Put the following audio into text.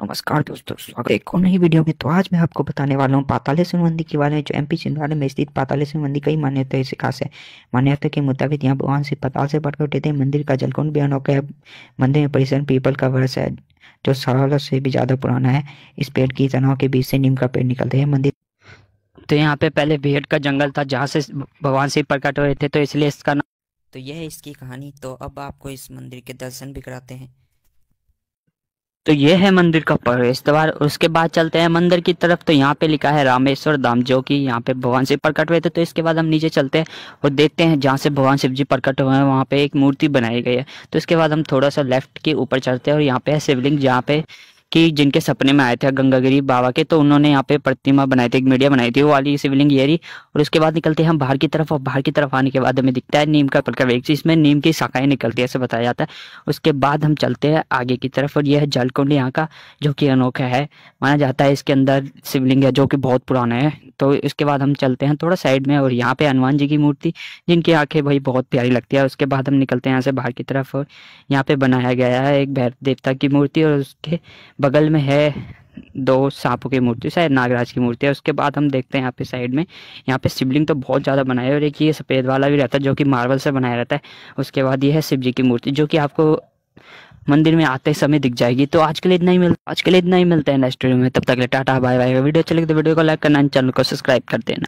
नमस्कार दोस्तों स्वागत एक और नई वीडियो में तो आज मैं आपको बताने वाला हूँ पाताले सिंह मंदिर के बारे में जो एमपी छिंदवाड़ा में स्थित पाताले सिंह मंदिर कई मान्यताएं से खास है मान्यता के मुताबिक यहाँ भगवान से पाताल से पटक उठे थे मंदिर का जलकुंड भी अनोखा है मंदिर में परिसर पीपल का वर्ष है जो सरल से भी ज़्यादा पुराना है इस पेड़ की तनाव के बीच से नीम का पेड़ निकलते है मंदिर तो यहाँ पे पहले भेड़ का जंगल था जहाँ से भगवान शिव प्रकट हो रहे थे तो इसलिए इसका नाम तो यह है इसकी कहानी तो अब आपको इस मंदिर के दर्शन भी कराते हैं तो ये है मंदिर का प्रवेश द्वार उसके बाद चलते हैं मंदिर की तरफ तो यहाँ पे लिखा है रामेश्वर धाम जो कि यहाँ पे भगवान शिव प्रकट हुए थे तो इसके बाद हम नीचे चलते हैं और देखते हैं जहाँ से भगवान शिव जी प्रकट हुए हैं वहाँ पे एक मूर्ति बनाई गई है तो इसके बाद हम थोड़ा सा लेफ्ट के ऊपर चढ़ते हैं और यहाँ पे है शिवलिंग जहाँ पे कि जिनके सपने में आए थे गंगागिरी बाबा के तो उन्होंने यहाँ पे प्रतिमा बनाई थी एक मीडिया बनाई थी वो वाली शिवलिंग ये रही और उसके बाद निकलते हैं हम बाहर की तरफ और बाहर की तरफ आने के बाद हमें दिखता है नीम का पलका वृक्ष इसमें नीम की शाखाएं निकलती है ऐसे बताया जाता है उसके बाद हम चलते हैं आगे की तरफ और यह है जलकुंड यहाँ का जो कि अनोखा है माना जाता है इसके अंदर शिवलिंग है जो कि बहुत पुराना है तो उसके बाद हम चलते हैं थोड़ा साइड में और यहाँ पे हनुमान जी की मूर्ति जिनकी आंखें भाई बहुत प्यारी लगती है उसके बाद हम निकलते हैं यहाँ से बाहर की तरफ यहाँ पे बनाया गया है एक भैर देवता की मूर्ति और उसके बगल में है दो सांपों की मूर्ति शायद नागराज की मूर्ति है उसके बाद हम देखते हैं यहाँ पे साइड में यहाँ पे शिवलिंग तो बहुत ज़्यादा बनाया है और एक ये सफ़ेद वाला भी रहता है जो कि मार्बल से बनाया रहता है उसके बाद ये है शिव जी की मूर्ति जो कि आपको मंदिर में आते समय दिख जाएगी तो आज के लिए इतना ही मिलता आज के लिए इतना ही मिलता है नेक्स्ट वीडियो में तब तक टाटा बाय बाय वीडियो अच्छी लगे तो वीडियो को लाइक करना चैनल को सब्सक्राइब कर देना